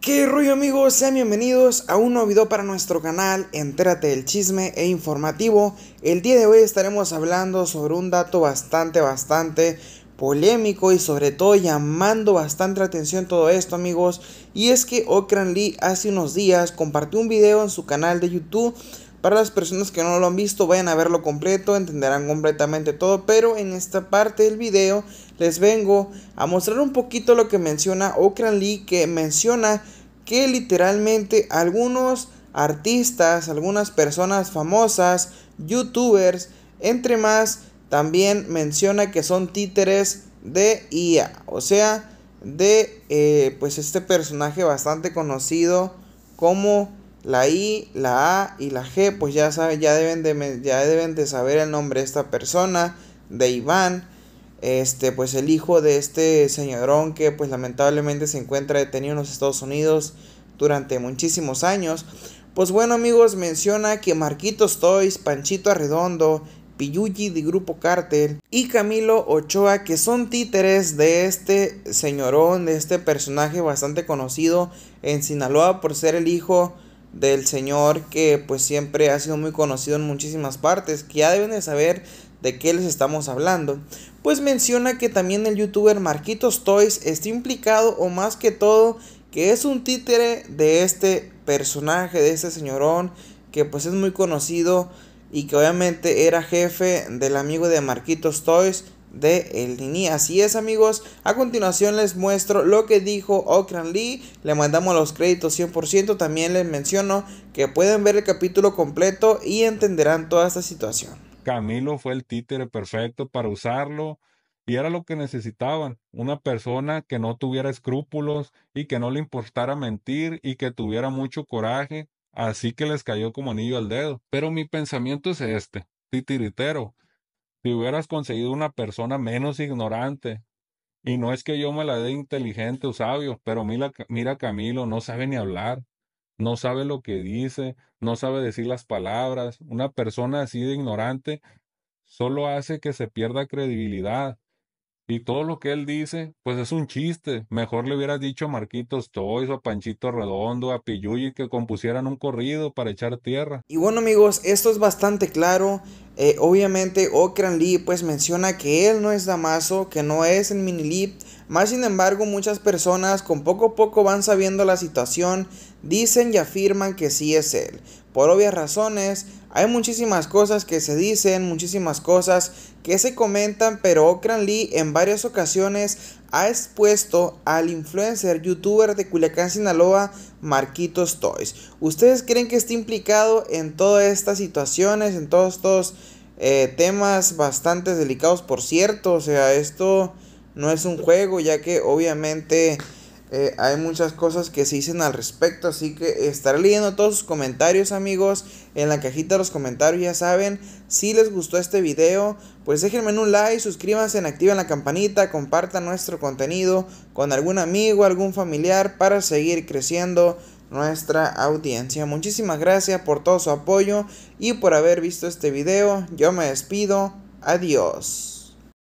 ¿Qué rollo amigos? Sean bienvenidos a un nuevo video para nuestro canal Entérate del chisme e informativo. El día de hoy estaremos hablando sobre un dato bastante, bastante polémico y sobre todo llamando bastante atención todo esto amigos. Y es que Okran Lee hace unos días compartió un video en su canal de YouTube. Para las personas que no lo han visto, vayan a verlo completo, entenderán completamente todo, pero en esta parte del video les vengo a mostrar un poquito lo que menciona Okran Lee, que menciona que literalmente algunos artistas, algunas personas famosas, youtubers, entre más, también menciona que son títeres de IA, e o sea, de eh, pues este personaje bastante conocido como la I, la A y la G, pues ya saben, ya deben de, ya deben de saber el nombre de esta persona, de Iván, este pues el hijo de este señorón que pues lamentablemente se encuentra detenido en los Estados Unidos durante muchísimos años. Pues bueno amigos, menciona que Marquito Toys, Panchito Arredondo, Piyuji de Grupo Cártel y Camilo Ochoa que son títeres de este señorón, de este personaje bastante conocido en Sinaloa por ser el hijo del señor que pues siempre ha sido muy conocido en muchísimas partes, que ya deben de saber de qué les estamos hablando, pues menciona que también el youtuber Marquitos Toys está implicado o más que todo que es un títere de este personaje, de este señorón, que pues es muy conocido y que obviamente era jefe del amigo de Marquitos Toys de El Nini. Así es amigos, a continuación les muestro lo que dijo Okran Lee, le mandamos los créditos 100%, también les menciono que pueden ver el capítulo completo y entenderán toda esta situación. Camilo fue el títere perfecto para usarlo y era lo que necesitaban, una persona que no tuviera escrúpulos y que no le importara mentir y que tuviera mucho coraje, así que les cayó como anillo al dedo. Pero mi pensamiento es este, titiritero, si hubieras conseguido una persona menos ignorante, y no es que yo me la dé inteligente o sabio, pero mira, mira Camilo, no sabe ni hablar, no sabe lo que dice, no sabe decir las palabras. Una persona así de ignorante solo hace que se pierda credibilidad. Y todo lo que él dice, pues es un chiste. Mejor le hubieras dicho a Marquitos Toys, a Panchito Redondo, a Piyuyi que compusieran un corrido para echar tierra. Y bueno amigos, esto es bastante claro. Eh, obviamente Okran Lee pues menciona que él no es Damaso, que no es el Minilip, más sin embargo, muchas personas con poco a poco van sabiendo la situación, dicen y afirman que sí es él. Por obvias razones, hay muchísimas cosas que se dicen, muchísimas cosas que se comentan, pero Okran Lee en varias ocasiones ha expuesto al influencer youtuber de Culiacán, Sinaloa, Marquitos Toys. ¿Ustedes creen que está implicado en todas estas situaciones, en todos estos eh, temas bastante delicados, por cierto? O sea, esto no es un juego, ya que obviamente eh, hay muchas cosas que se dicen al respecto, así que estaré leyendo todos sus comentarios amigos en la cajita de los comentarios, ya saben, si les gustó este video, pues déjenme un like, suscríbanse, activen la campanita, compartan nuestro contenido con algún amigo, algún familiar para seguir creciendo nuestra audiencia. Muchísimas gracias por todo su apoyo y por haber visto este video. Yo me despido. Adiós.